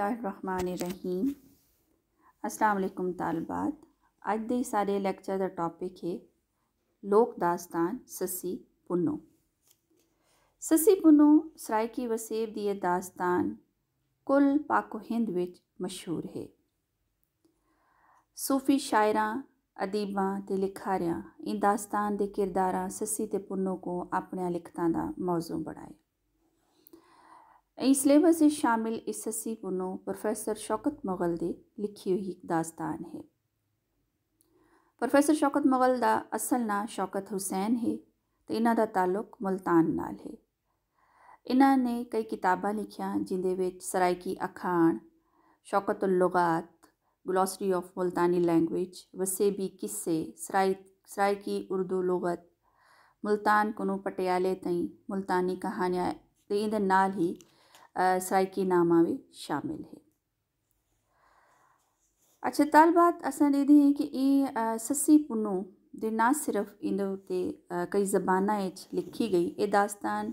रहीम अस्सलाम तालबात ਅੱਜ ਦੇ ਸਾਡੇ ਲੈਕਚਰ ਦਾ ਟੌਪਿਕ ਹੈ ਲੋਕ ਦਾਸਤਾਨ ਸੱਸੀ ਪੁੰਨੋ ਸੱਸੀ ਪੁੰਨੋ ਸਰਾਇਕੀ ਵਸੇਬ ਦੀ ਇਹ ਦਾਸਤਾਨ ਕੁੱਲ ਪਾਕੋ ਹਿੰਦ ਵਿੱਚ ਮਸ਼ਹੂਰ ਹੈ ਸੂਫੀ ਸ਼ਾਇਰਾਂ ਅਦੀਬਾਂ ਤੇ ਲਿਖਾਰਿਆਂ ਇਹ ਦਾਸਤਾਨ ਦੇ ਕਿਰਦਾਰਾਂ ਸੱਸੀ ਤੇ ਪੁੰਨੋ ਕੋ ਆਪਣੀਆਂ ਲਿਖਤਾਂ ਦਾ ਮੌਜੂ ਬਣਾਏ ਇਸ ਸਿਲੇਬਸ ਵਿੱਚ ਸ਼ਾਮਿਲ ਇਸ ਸੱਸੀ ਪੁਨੋ ਪ੍ਰੋਫੈਸਰ ਸ਼ੌਕਤ ਮਗਲ ਦੀ ਲਿਖੀ ਹੋਈ ਇੱਕ ਦਾਸਤਾਨ ਹੈ ਪ੍ਰੋਫੈਸਰ ਸ਼ੌਕਤ ਮਗਲ ਦਾ ਅਸਲ ਨਾਮ ਸ਼ੌਕਤ ਹੁਸੈਨ ਹੈ ਤੇ ਇਹਨਾਂ ਦਾ ਤਾਲੁਕ ਮਲਤਾਨ ਨਾਲ ਹੈ ਇਹਨਾਂ ਨੇ ਕਈ ਕਿਤਾਬਾਂ ਲਿਖੀਆਂ ਜਿੰਦੇ ਵਿੱਚ ਸਰਾਇਕੀ ਅਖਾਣ ਸ਼ੌਕਤ ਲੁਗਾਤ ਗਲੋਸਰੀ ਆਫ ਮਲਤਾਨੀ ਲੈਂਗੁਏਜ ਵਸੇਬੀ ਕਿੱਸੇ ਸਰਾਇ ਸਰਾਇਕੀ ਉਰਦੂ ਲੁਗਤ ਮਲਤਾਨ ਕੋਲੋਂ ਪਟਿਆਲੇ ਤਈ ਮਲਤਾਨੀ ਕਹਾਣੀਆਂ ਤੇ ਇਹਦੇ ਨਾਲ ਹੀ साइकी ਨਾਮਾ ਵੀ ਸ਼ਾਮਿਲ ਹੈ ਅੱਛਾ ਤਾਲ ਬਾਤ ਅਸਾਂ ਦੇਦੀ ਹੈ ਕਿ ਇਹ ਸੱਸੀ ਪੁੰਨੂ ਦੇ ਨਾ ਸਿਰਫ ਇਹਦੇ ਉਤੇ ਕਈ ਜ਼ਬਾਨਾਂ ਵਿੱਚ ਲਿਖੀ ਗਈ ਇਹ ਦਾਸਤਾਨ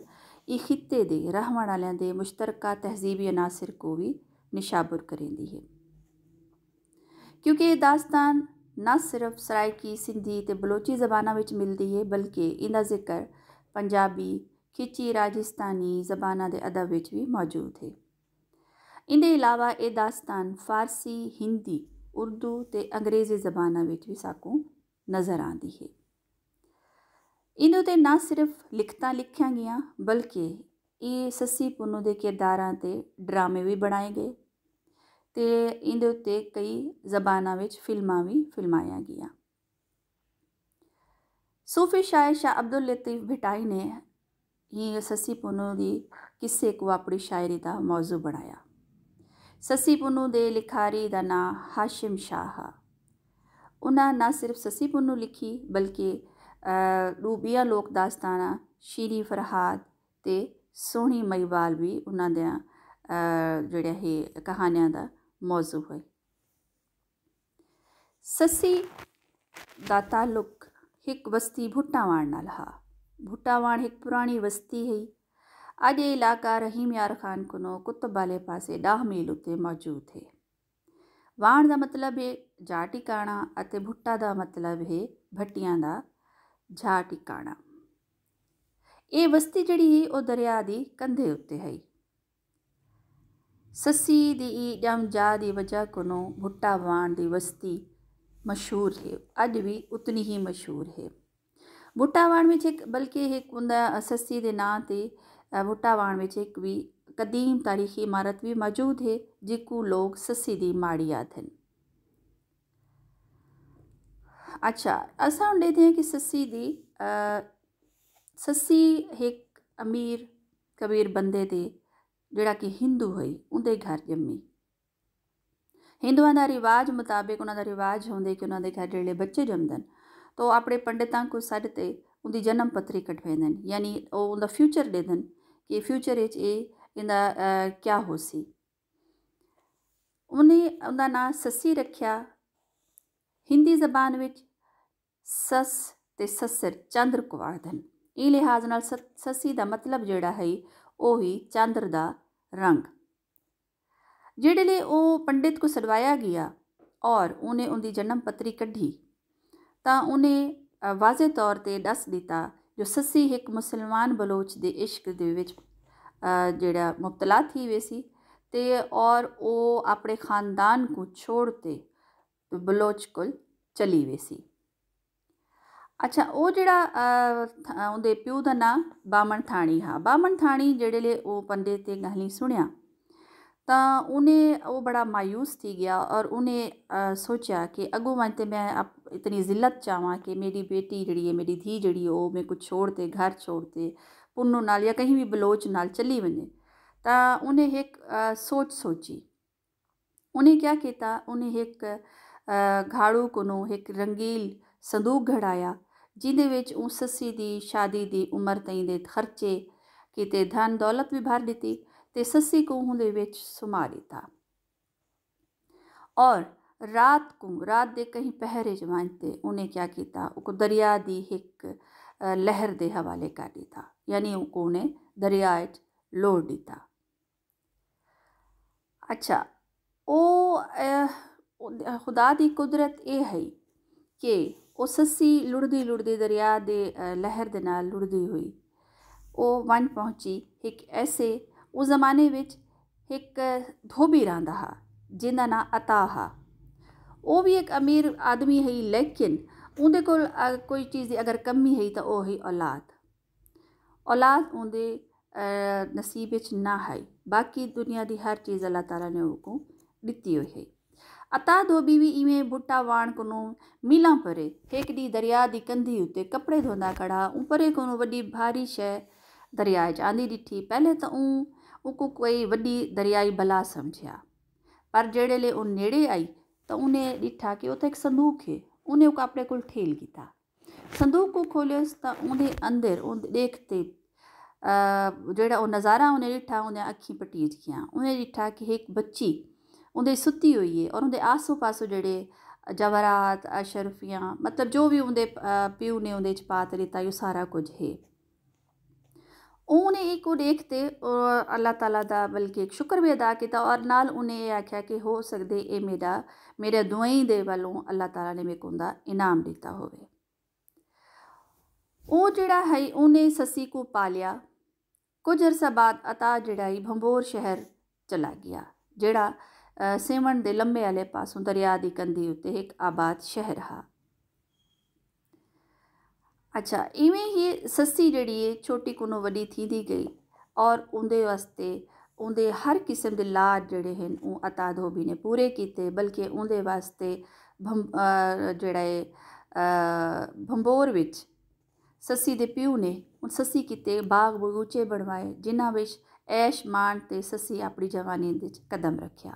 ਇਹ ਖਿੱਤੇ ਦੇ ਰਹਿਣ ਵਾਲਿਆਂ ਦੇ ਮੁਸ਼ਤਰਕਾ ਤਹਜ਼ੀਬੀ ਅਨਾਸਰ ਕੋ ਵੀ ਨਿਸ਼ਾਬਰ ਕਰੇਂਦੀ ਹੈ ਕਿਉਂਕਿ ਇਹ ਦਾਸਤਾਨ ਨਾ ਸਿਰਫ ਸਰਾਇਕੀ ਸਿੰਧੀ ਤੇ ਬਲੋਚੀ ਜ਼ਬਾਨਾਂ ਵਿੱਚ ਮਿਲਦੀ ਹੈ ਬਲਕਿ ਇਹਦਾ ਜ਼ਿਕਰ ਪੰਜਾਬੀ ਖਿੱਚੀ ਰਾਜਸਥਾਨੀ ਜ਼ਬਾਨਾਂ ਦੇ ਅਦਬ ਵਿੱਚ ਵੀ ਮੌਜੂਦ ਹੈ ਇਹਦੇ ਇਲਾਵਾ ਇਹ ਦਾਸਤਾਨ ਫਾਰਸੀ ਹਿੰਦੀ ਉਰਦੂ ਤੇ ਅੰਗਰੇਜ਼ੀ ਜ਼ਬਾਨਾਂ ਵਿੱਚ ਵੀ ਸਾਕੂ ਨਜ਼ਰ ਆਂਦੀ ਹੈ ਇਹਨੂੰ ਤੇ ਨਾ ਸਿਰਫ ਲਿਖਤਾਂ ਲਿਖੀਆਂ ਗਈਆਂ ਬਲਕਿ ਇਹ ਸੱਸੀ ਪੁੰਨੂ ਦੇ ਕਿਰਦਾਰਾਂ ਤੇ ਡਰਾਮੇ ਵੀ ਬਣਾਏ ਗਏ ਤੇ ਇਹਦੇ ਉੱਤੇ ਕਈ ਜ਼ਬਾਨਾਂ ਵਿੱਚ ਫਿਲਮਾਂ ਵੀ ਫਿਲਮਾਈਆਂ ਗਿਆ ਸੂਫੀ ਸ਼ਾਇਰ ਸ਼ਾ ਅਬਦੁਲ ਲਤੀਫ ਭਟਾਈ ਨੇ ਹੀ ਸੱਸੀ ਪੁੰਨੂ ਦੀ ਕਿਸੇ ਕੋ ਆਪਣੀ ਸ਼ਾਇਰੀ ਦਾ ਮੌਜੂ ਬਣਾਇਆ ਸੱਸੀ ਪੁੰਨੂ ਦੇ ਲਿਖਾਰੀ ਦਾ ਨਾਂ ਹਾਸ਼ਿਮ ਸ਼ਾਹ ਉਹਨਾਂ ਨਾ ਸਿਰਫ ਸੱਸੀ ਪੁੰਨੂ ਲਿਖੀ ਬਲਕਿ ਰੂਬੀਆ ਲੋਕ ਦਾਸਤਾਨਾ ਸ਼ੀਰੀ ਫਰਹਾਦ ਤੇ ਸੋਹਣੀ ਮਈਵਾਲ ਵੀ ਉਹਨਾਂ ਦੇ ਜਿਹੜਾ ਹੈ ਕਹਾਣੀਆਂ ਦਾ ਮੌਜੂ ਹੈ ਸੱਸੀ ਦਾ ਤਾਲੁਕ ਇੱਕ ਬਸਤੀ ਭੁੱਟਾਵਾਂ ਨਾਲ ਹੈ ਭੁਟਾਵਾਂ ਇੱਕ ਪੁਰਾਣੀ ਵਸਤੀ ਹੈ ਅੱਜ ਇਹ ਇਲਾਕਾ रहीम यार खान कुनो कुतबाले ਪਾਸੇ 10 ਮੀਲ ਉੱਤੇ ਮੌਜੂਦ ਹੈ ਵਾਣ ਦਾ ਮਤਲਬ ਹੈ ਜਾ ਟਿਕਾਣਾ ਅਤੇ ਭੁੱਟਾ ਦਾ ਮਤਲਬ ਹੈ ਭੱਟੀਆਂ ਦਾ ਜਾ ਟਿਕਾਣਾ ਇਹ ਵਸਤੀ ਜਿਹੜੀ ਹੈ ਉਹ ਦਰਿਆ ਦੀ ਕੰਧੇ ਉੱਤੇ ਹੈ ਸੱਸੀ ਦੀ ਈਡਮ ਜਾ ਦੀ ਵਜ੍ਹਾ ਕੋਨੋਂ ਭੁੱਟਾ ਵਾਣ ਦੀ ਵਸਤੀ ਮਸ਼ਹੂਰ ਹੈ ਅੱਜ ਵੀ ਉਤਨੀ ਹੀ ਮਸ਼ਹੂਰ ਹੈ में एक बल्कि एक ਇਹ ਉਹਦਾ के ਦੇ ਨਾਂ ਤੇ ਬੁੱਟਾਵਾਣ ਵਿੱਚ भी ਵੀ ਕਦੀਮ ਤਾਰੀਖੀ ਇਮਾਰਤ ਵੀ ਮੌਜੂਦ ਹੈ ਜਿੱਕੂ ਲੋਕ ਸੱਸੀ ਦੀ ਮਾੜੀ ਆਥਨ अच्छा असा हम देखते हैं कि सस्सी दी आ, सस्सी एक अमीर कबीर बंदे थे जोड़ा कि हिंदू हुई उनके घर जम्मी हिंदुओं का रिवाज मुताबिक उन्होंने रिवाज होंगे कि उन्होंने घर जो बच्चे जमदन તો આપણે પંડિતાંકુશ આ રીતે ઊંધી જન્મપત્રી કઢવાઈ ਯਾਨੀ યાની ઊંધા ਫਿਊਚਰ દે ਕਿ ਫਿਊਚਰ ફ્યુચર ਇਹ એ એના ਕੀ ਹੋਸੀ ਉਹਨੇ ਉਹਦਾ ਨਾਮ ਸੱਸੀ ਰੱਖਿਆ ਹਿੰਦੀ ਜ਼ਬਾਨ ਵਿੱਚ ਸਸ ਤੇ ਸਸਰ ਚੰਦਰ ਦਨ ਇਹ ਲਿਹਾਜ਼ ਨਾਲ ਸੱਸੀ ਦਾ ਮਤਲਬ ਜਿਹੜਾ ਹੈ ਉਹ ਹੀ ਚੰਦਰ ਦਾ ਰੰਗ ਜਿਹੜੇ ਲਈ ਉਹ ਪੰਡਿਤ ਕੋ ਸਦਵਾਇਆ ਗਿਆ ਔਰ ਉਹਨੇ ਉਹਦੀ ਜਨਮ ਪੱਤਰੀ ਕੱਢੀ ਤਾਂ ਉਹਨੇ ਵਾਜ਼ੇ ਤੌਰ ਤੇ ਦੱਸ ਦਿੱਤਾ ਜੋ ਸੱਸੀ ਇੱਕ ਮੁਸਲਮਾਨ ਬਲੋਚ ਦੇ ਇਸ਼ਕ ਦੇ ਵਿੱਚ ਜਿਹੜਾ ਮੁਬਤਲਾ ਥੀ ਵੇ ਸੀ ਤੇ ਔਰ ਉਹ ਆਪਣੇ ਖਾਨਦਾਨ ਨੂੰ ਛੋੜ ਤੇ ਬਲੋਚ ਕੋਲ ਚਲੀ ਵੇ ਸੀ ਅੱਛਾ ਉਹ ਜਿਹੜਾ ਉਹਦੇ ਪਿਓ ਦਾ ਨਾਮ ਬਾਮਣ ਥਾਣੀ ਹਾ ਬਾਮਣ ਥਾਣੀ ਜਿਹੜੇ ਲਈ ਉਹ ਪੰਡੇ ਤੇ ਗਹਲੀ ਸੁਣਿਆ ਤਾਂ ਉਹਨੇ ਉਹ ਬੜਾ ਮਾਇੂਸ ਥੀ ਗਿਆ ਔਰ ਉਹਨੇ ਸੋਚਿਆ ਕਿ ਅਗੋਂ ਮੈਂ ਤੇ ਮੈਂ ਇਤਨੀ ਜ਼ਿਲਤ ਚਾਵਾਂ ਕਿ ਮੇਰੀ ਬੇਟੀ ਜਿਹੜੀ ਹੈ ਮੇਰੀ ਧੀ ਜਿਹੜੀ ਉਹ ਮੈਂ ਕੁਝ ਛੋੜ ਤੇ ਘਰ ਛੋੜ ਤੇ ਪੁੰਨੂ ਨਾਲ ਜਾਂ ਕਹੀਂ ਵੀ ਬਲੋਚ ਨਾਲ ਚੱਲੀ ਵੰਨੇ ਤਾਂ ਉਹਨੇ ਇੱਕ ਸੋਚ ਸੋਚੀ ਉਹਨੇ ਕਿਹਾ ਕੀਤਾ ਉਹਨੇ ਇੱਕ ਘਾੜੂ ਕੋਨੋਂ ਇੱਕ ਰੰਗੀਲ ਸੰਦੂਕ ਘੜਾਇਆ ਜਿਹਦੇ ਵਿੱਚ ਉਹ ਸੱਸੀ ਦੀ ਸ਼ਾਦੀ ਦੀ ਉਮਰ ਤਈਂ ਦੇ ਖਰਚੇ ਕਿਤੇ ਧਨ ਦੌਲਤ ਵੀ ਭਰ ਦਿੱਤੀ ਤੇ ਸੱਸੀ ਕੋ ਹੁੰਦੇ ਵਿੱਚ ਸਮਾ ਦਿੱਤਾ ਔਰ रात को रात दे कहीं पहरे जमानते उन्हें क्या किया उको दरिया दी एक लहर दे हवाले कर दिता यानी उको उन्हें दरिया लोड़ दिता अच्छा ओ खुदा की कुदरत यह है कि वह सस्सी लुड़दी ਲੁੜਦੀ दरिया ਦੇ ਲਹਿਰ ਦੇ ਨਾਲ ਲੁੜਦੀ ਹੋਈ ਉਹ ਵਨ ਪਹੁੰਚੀ ਇੱਕ ਐਸੇ ਉਹ ਜ਼ਮਾਨੇ ਵਿੱਚ ਇੱਕ ਧੋਬੀ ਰਾਂਦਾ ਹਾ ਜਿਹਦਾ ਨਾਂ ਉਹ ਵੀ ਇੱਕ ਅਮੀਰ ਆਦਮੀ ਹੈ ਲੇਕਿਨ ਉਹਦੇ ਕੋਲ ਕੋਈ ਚੀਜ਼ ਦੀ ਅਗਰ ਕਮੀ ਹੈ ਤਾਂ ਉਹ ਹੀ ਔਲਾਦ ਔਲਾਦ ਉਹਦੇ ਨਸੀਬ ਵਿੱਚ ਨਾ ਹੈ ਬਾਕੀ ਦੁਨੀਆ ਦੀ ਹਰ ਚੀਜ਼ ਅੱਲਾਹ ਤਾਲਾ ਨੇ ਉਹ ਕੋ ਦਿੱਤੀ ਹੋਈ ਹੈ ਅਤਾ ਦੋ ਬੀਵੀ ਇਵੇਂ ਬੁੱਟਾ ਵਾਣ ਕੋ ਨੂੰ ਮੀਲਾਂ ਪਰੇ ਇੱਕ ਦੀ ਦਰਿਆ ਦੀ ਕੰਧੀ ਉੱਤੇ ਕਪੜੇ ਧੋਂਦਾ ਕੜਾ ਉਪਰੇ ਕੋ ਨੂੰ ਵੱਡੀ ਭਾਰੀ ਸ਼ੈ ਦਰਿਆ ਜਾਂਦੀ ਆਂਦੀ ਦਿੱਠੀ ਪਹਿਲੇ ਤਾਂ ਉਹ ਕੋ ਕੋਈ ਵੱਡੀ ਦਰਿਆਈ ਬਲਾ ਸਮਝਿਆ ਪਰ ਜਿਹੜੇ ਲਈ ਉਹ ਨੇੜੇ ਆਈ ਤਾਂ ਉਹਨੇ ડીઠા ਕਿ ઉતે ਇੱਕ ਸੰਦੂਕ ਹੈ ਉਹਨੇ ਉਹ આપણે ਕੋਲ ਠੇਲ ਕੀਤਾ ਸੰਦੂਕ ਨੂੰ ਖੋਲਿਆ ਤਾਂ ਉਹਦੇ ਅੰਦਰ ਉਹ ਦੇਖਤੇ ਜਿਹੜਾ ਉਹ ਨਜ਼ਾਰਾ ਉਹਨੇ ਦਿੱਠਾ ਉਹਨੇ ਅੱਖੀ ਪਟੀਜ ਗਿਆ ਉਹਨੇ ਦਿੱਠਾ ਕਿ ਇੱਕ ਬੱਚੀ ਉਹਦੇ ਸੁੱਤੀ ਹੋਈ ਹੈ ਔਰ ਉਹਦੇ ਆਸੋ-ਪਾਸੋ ਜਿਹੜੇ ਜਵਰਾਤ ਅਸ਼ਰਫੀਆਂ ਮਤਲਬ ਜੋ ਵੀ ਉਹਦੇ ਪਿਓ ਨੇ ਉਹਦੇ ਚ ਪਾਤ ਲਿਤਾ ਇਹ ਸਾਰਾ ਕੁਝ ਹੈ ਉਹਨੇ ਇੱਕ ਉਹ ਦੇਖਤੇ ਅੱਲਾਹ ਤਾਲਾ ਦਾ ਬਲਕਿ ਇੱਕ ਸ਼ੁਕਰ ਵੀ ਅਦਾ ਕੀਤਾ ਔਰ ਨਾਲ ਉਹਨੇ ਇਹ ਆਖਿਆ ਕਿ ਹੋ ਸਕਦੇ ਇਹ ਮੇਰਾ ਮੇਰੇ ਦੁਆਈ ਦੇ ਵੱਲੋਂ ਅੱਲਾਹ ਤਾਲਾ ਨੇ ਮੇਕੋਂ ਦਾ ਇਨਾਮ ਦਿੱਤਾ ਹੋਵੇ ਉਹ ਜਿਹੜਾ ਹੈ ਉਹਨੇ ਸੱਸੀ ਕੋ ਪਾਲਿਆ ਕੁਝ ਅਰਸਾ ਬਾਅਦ ਅਤਾ ਜਿਹੜਾ ਹੀ ਭੰਬੋਰ ਸ਼ਹਿਰ ਚਲਾ ਗਿਆ ਜਿਹੜਾ ਸੇਵਣ ਦੇ ਲੰਮੇ ਵਾਲੇ ਪਾਸੋਂ ਦਰਿਆ ਦੀ ਕੰਦੀ ਉੱਤੇ ਇੱਕ ਆਬਾਦ ਸ਼ਹਿਰ ਹੈ ਅੱਛਾ ਇਵੇਂ ਹੀ ਸੱਸੀ ਜਿਹੜੀ ਏ ਛੋਟੀ ਕੋਲੋਂ ਵੱਡੀ ਥੀਂਦੀ ਗਈ ਔਰ ਉਹਦੇ ਵਾਸਤੇ ਉਹਦੇ ਹਰ ਕਿਸਮ ਦੇ ਲਾਜ ਜਿਹੜੇ ਹਨ ਉਹ ਅਤਾ ਧੋਬੀ ਨੇ ਪੂਰੇ ਕੀਤੇ ਬਲਕਿ ਉਹਦੇ ਵਾਸਤੇ ਜਿਹੜਾ ਏ ਭੰਬੋਰ ਵਿੱਚ ਸੱਸੀ ਦੇ ਪਿਓ ਨੇ ਉਹ ਸੱਸੀ ਕਿਤੇ ਬਾਗ ਬਗੂਚੇ ਬਣਵਾਏ ਜਿਨ੍ਹਾਂ ਵਿੱਚ ਐਸ਼ ਮਾਣ ਤੇ ਸੱਸੀ ਆਪਣੀ ਜਵਾਨੀ ਵਿੱਚ ਕਦਮ ਰੱਖਿਆ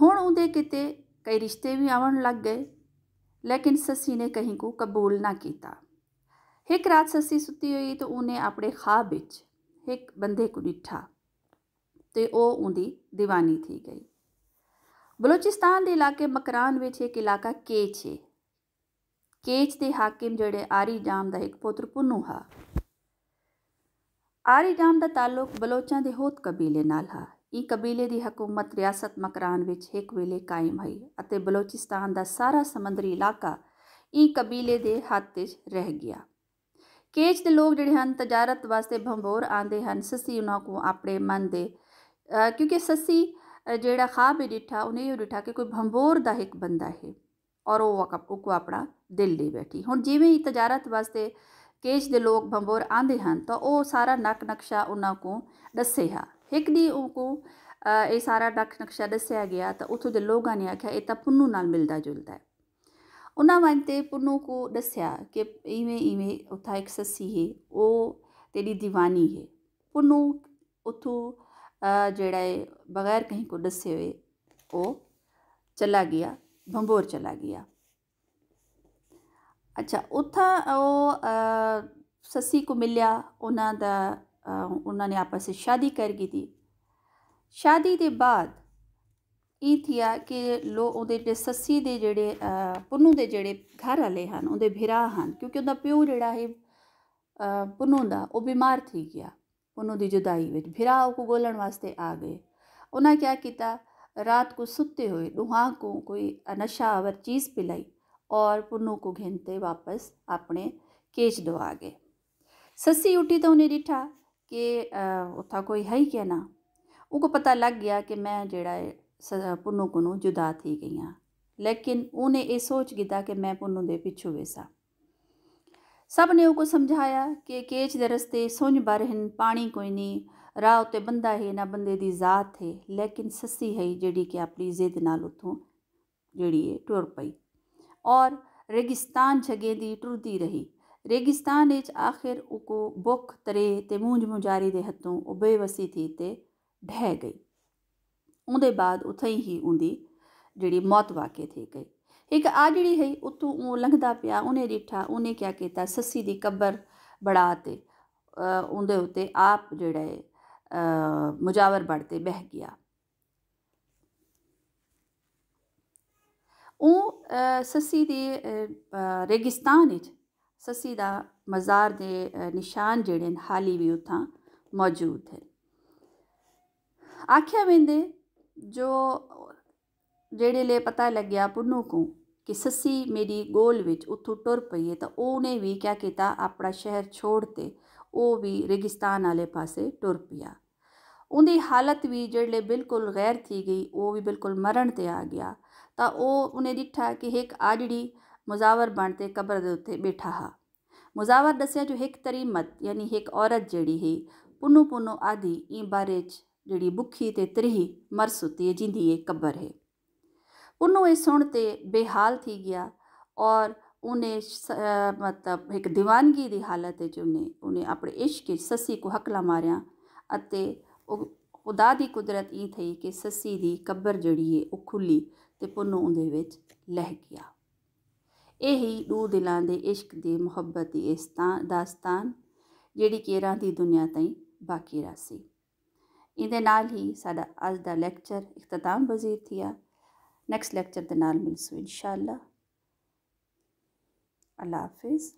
ਹੁਣ ਉਹਦੇ ਕਿਤੇ ਕਈ ਰਿਸ਼ਤੇ ਵੀ ਆਉਣ ਲੱਗ ਗਏ ਲੇਕਿਨ ਸੱਸੀ ਨੇ ਕਹੀਂ ਕੋ ਕਬੂਲ ਨਾ ਕੀਤਾ ਇੱਕ ਰਾਤ ਸੱਸੀ ਸੁੱਤੀ ਹੋਈ તો ਉਹਨੇ ਆਪਣੇ ਖਾਬ ਵਿੱਚ ਇੱਕ ਬੰਦੇ ਕੋ ਡਿੱਠਾ ਤੇ ਉਹ ਉਹਦੀ دیਵਾਨੀ ਥੀ ਗਈ ਬਲੋਚਿਸਤਾਨ ਦੇ ਇਲਾਕੇ ਮਕਰਾਨ ਵਿੱਚ ਇੱਕ ਇਲਾਕਾ ਕੇਚ ਹੈ ਕੇਚ ਦੇ ਹਾਕਮ ਜਿਹੜੇ ਆਰੀ ਜਾਮ ਦਾ ਇੱਕ ਪੁੱਤਰ ਪੁੰਨੂ ਹਾ ਆਰੀ ਜਾਮ ਦਾ ਤਾਲੁਕ ਬਲੋਚਾਂ ਦੇ ਹੋਤ ਕਬੀਲੇ ਨਾਲ ਹਾ ਕਿ ਕਬੀਲੇ ਦੀ ਹਕੂਮਤ ਰਿਆਸਤ ਮਕਰਾਨ ਵਿੱਚ ਇੱਕ ਵੇਲੇ ਕਾਇਮ ਹੋਈ ਅਤੇ ਬਲੋਚਿਸਤਾਨ ਦਾ ਸਾਰਾ ਸਮੁੰਦਰੀ ਇਲਾਕਾ ਇਹ ਕਬੀਲੇ ਦੇ ਹੱਥ ਵਿੱਚ ਰਹਿ ਗਿਆ ਕੇਚ ਦੇ ਲੋਕ ਜਿਹੜੇ ਹਨ ਤਜਾਰਤ ਵਾਸਤੇ ਭੰਬੋਰ ਆਂਦੇ ਹਨ ਸਸੀ ਉਹਨਾਂ ਕੋ ਆਪਣੇ ਮਨ ਦੇ ਕਿਉਂਕਿ ਸਸੀ ਜਿਹੜਾ ਖਾਬ ਡਿਠਾ ਉਹਨੇ ਇਹ ਡਿਠਾ ਕਿ ਕੋਈ ਭੰਬੋਰ ਦਾ ਇੱਕ ਬੰਦਾ ਹੈ ਔਰ ਉਹ ਕੋ ਆਪਣਾ ਦਿਲ ਲਈ ਬੈਠੀ ਹੁਣ ਜਿਵੇਂ ਹੀ ਤਜਾਰਤ ਵਾਸਤੇ ਕੇਚ ਦੇ ਲੋਕ ਭੰਬੋਰ ਆਂਦੇ ਹਨ ਤਾਂ ਉਹ ਸਾਰਾ ਨਕ ਨਕਸ਼ਾ ਉਹਨਾਂ ਕੋ ਦੱਸੇ ਹਾ ਇੱਕ ਦੀ ਉਹ ਕੋ ਇਹ ਸਾਰਾ ਡਕ ਨਕਸ਼ਾ ਦੱਸਿਆ ਗਿਆ ਤਾਂ ਉਥੋਂ ਦੇ ਲੋਕਾਂ ਨੇ ਆਖਿਆ ਇਹ ਤਾਂ ਪੁੰਨੂ ਨਾਲ ਮਿਲਦਾ ਜੁਲਦਾ ਹੈ ਉਹਨਾਂ ਤੇ ਪੁੰਨੂ ਕੋ ਦੱਸਿਆ ਕਿ ਇਵੇਂ ਇਵੇਂ ਉਥਾ ਇੱਕ ਸੱਸੀ ਹੈ ਉਹ ਤੇਰੀ دیਵਾਨੀ ਹੈ ਪੁੰਨੂ ਉਥੋਂ ਜਿਹੜਾ ਹੈ ਬਗੈਰ ਕਹੀਂ ਕੋ ਦੱਸੇ ਹੋਏ ਉਹ ਚਲਾ ਗਿਆ ਭੰਬੋਰ ਚਲਾ ਗਿਆ ਅੱਛਾ ਉਥਾ ਉਹ ਸੱਸੀ ਕੋ ਮਿਲਿਆ ਉਹਨਾਂ ਦਾ ਉਹਨਾਂ ਨੇ ਆਪਸ ਵਿੱਚ ਸ਼ਾਦੀ ਕਰ ਗਈ। ਸ਼ਾਦੀ ਦੇ ਬਾਅਦ ਇਹ ਥਿਆ ਕਿ ਲੋ ਉਹਦੇ ਜਿਹੜੇ ਸੱਸੀ ਦੇ ਜਿਹੜੇ ਪੁੰਨੂ ਦੇ ਜਿਹੜੇ ਘਰ ਵਾਲੇ ਹਨ ਉਹਦੇ ਭਰਾ ਹਨ ਕਿਉਂਕਿ ਉਹਦਾ ਪਿਓ ਜਿਹੜਾ ਹੈ ਪੁੰਨੂ ਦਾ ਉਹ ਬਿਮਾਰ ਥੀ ਗਿਆ ਪੁੰਨੂ ਦੀ ਜੁਦਾਈ ਵਿੱਚ ਭਰਾ ਉਹ ਗੋਲਣ ਵਾਸਤੇ ਆ ਗਏ ਉਹਨਾਂ ਕੀ ਕੀਤਾ ਨੂੰ ਸੁੱਤੇ ਹੋਏ हुए दुहा ਕੋਈ ਅਨਸ਼ਾ नशावर ਚੀਜ਼ ਪਿਲਾਈ ਔਰ ਪੁੰਨੂ ਕੋ घिनते ਵਾਪਸ ਆਪਣੇ ਕੇਚ ਦਵਾ ਗਏ ਸੱਸੀ ਉੱਠੀ ਤਾਂ ਉਹਨੇ ਡਿਠਾ ਕਿ ਉੱਥਾ ਕੋਈ ਹੈ ਹੀ ਕਿ ਨਾ ਉਹ ਕੋ ਪਤਾ ਲੱਗ ਗਿਆ ਕਿ ਮੈਂ ਜਿਹੜਾ ਪੁੰਨੂ ਕੋ ਨੂੰ ਜੁਦਾ ਥੀ ਗਈਆਂ ਲੇਕਿਨ ਉਹਨੇ ਇਹ ਸੋਚ ਕੀਤਾ ਕਿ ਮੈਂ ਪੁੰਨੂ ਦੇ ਪਿੱਛੇ ਵੇਸਾ ਸਭ ਨੇ ਉਹ ਕੋ ਸਮਝਾਇਆ ਕਿ ਕੇਚ ਦੇ ਰਸਤੇ ਸੁੰਝ ਬਰਹਿਨ ਪਾਣੀ ਕੋਈ ਨਹੀਂ ਰਾਹ ਉਤੇ ਬੰਦਾ ਹੈ ਨਾ ਬੰਦੇ ਦੀ ਜ਼ਾਤ ਹੈ ਲੇਕਿਨ ਸਸੀ ਹੈ ਜਿਹੜੀ ਕਿ ਆਪਣੀ ਜ਼ਿੱਦ ਨਾਲ ਉਥੋਂ ਜਿਹੜੀ ਹੈ ਟੁਰ ਪਈ ਔਰ ਰੇਗਿਸਤਾਨ ਜਗੇ ਦੀ ਟੁਰਦੀ ਰਹੀ रेगिस्तान च आख़िर उको बुख तरे ते मूंझ मुंझारी दे हथों ओह् बेवसी थी ते ढह गेई ओह्दे बाद उत्थें ही उं'दी जेह्ड़ी मौत वाकई थी गेई इक आजड़ी ही उत्थूं ओह् लंघदा पेआ उ'नें दिक्खेआ उ'नें क्या कीता सस्सी दी कब्र बढ़ा ते उं'दे उत्ते आप जेह्ड़ा ऐ मुजावर बढ़ ते बैह गेआ ओह् सस्सी दे रेगिस्तान च ਸਸੀ ਦਾ ਮਜ਼ਾਰ ਦੇ ਨਿਸ਼ਾਨ ਜਿਹੜੇ ਨੇ ਹਾਲੀ ਵੀ ਉਥਾਂ ਮੌਜੂਦ ਹੈ ਆਖਿਆ ਵਿੰਦੇ ਜੋ ਜਿਹੜੇ ਲਈ ਪਤਾ ਲੱਗਿਆ ਪੁੰਨੂ ਕੋ ਕਿ ਸਸੀ ਮੇਰੀ ਗੋਲ ਵਿੱਚ ਉੱਥੋਂ ਟੁਰ ਪਈ ਤਾਂ ਉਹਨੇ ਵੀ ਕਿਆ ਕੀਤਾ ਆਪਣਾ ਸ਼ਹਿਰ ਛੋੜ ਤੇ ਉਹ ਵੀ ਰੇਗਿਸਤਾਨ ਵਾਲੇ ਪਾਸੇ ਟੁਰ ਪਿਆ ਉਹਦੀ ਹਾਲਤ ਵੀ ਜਿਹੜੇ ਬਿਲਕੁਲ ਗੈਰ ਥੀ ਗਈ ਉਹ ਵੀ ਬਿਲਕੁਲ ਮਰਨ ਤੇ ਆ ਗਿਆ ਤਾਂ ਉਹ ਉਹਨੇ ਦਿੱਠਾ ਕਿ ਇੱਕ ਆ ਮੁਜ਼ਾਵਰ ਬਣ ਤੇ ਕਬਰ ਦੇ ਉੱਤੇ ਬੈਠਾ ਹਾ ਮੁਜ਼ਾਵਰ ਦੱਸਿਆ ਜੋ ਇੱਕ ਤਰੀ ਮਤ ਯਾਨੀ ਇੱਕ ਔਰਤ ਜਿਹੜੀ ਹੈ ਪੁੰਨੂ ਪੁੰਨੂ ਆਦੀ ਇਹ ਬਾਰੇ ਚ ਜਿਹੜੀ ਭੁੱਖੀ ਤੇ ਤਰਹੀ ਮਰ ਸੁਤੀ ਜਿੰਦੀ ਇਹ ਕਬਰ ਹੈ ਉਹਨੂੰ ਇਹ ਸੁਣ ਤੇ ਬੇਹਾਲ ਥੀ ਗਿਆ ਔਰ ਉਹਨੇ ਮਤਲਬ ਇੱਕ دیਵਾਨਗੀ ਦੀ ਹਾਲਤ ਵਿੱਚ ਉਹਨੇ ਉਹਨੇ ਆਪਣੇ ਇਸ਼ਕ ਵਿੱਚ ਸੱਸੀ ਕੋ ਹਕਲਾ ਮਾਰਿਆ ਅਤੇ ਉਹ ਖੁਦਾ ਦੀ ਕੁਦਰਤ ਇਹ ਥਈ ਕਿ ਸੱਸੀ ਦੀ ਕਬਰ ਜਿਹੜੀ ਹੈ ਉਹ ਖੁੱਲੀ ਤੇ ਪੁੰਨੂ ਉਹਦੇ ਵਿੱਚ ਲਹਿ ਗਿਆ ਇਹੀ ਦੋ ਦਿਲਾਂ ਦੇ ਇਸ਼ਕ ਦੀ ਮੁਹੱਬਤ ਦੀ ਇਸ ਦਾਸਤਾਨ ਜਿਹੜੀ ਕੇਰਾਂ ਦੀ ਦੁਨੀਆ ਤਾਈਂ ਬਾਕੀ ਰਸੀ ਇਹਦੇ ਨਾਲ ਹੀ ਸਾਡਾ ਅੱਜ ਦਾ ਲੈਕਚਰ ਇਖਤਤਾਮ ਬਜ਼ੀਰ ਥਿਆ ਨੈਕਸਟ ਲੈਕਚਰ ਦੇ ਨਾਲ ਮਿਲਸੂ ਇਨਸ਼ਾਅੱਲਾ ਅੱਲਾ ਹਾਫਿਜ਼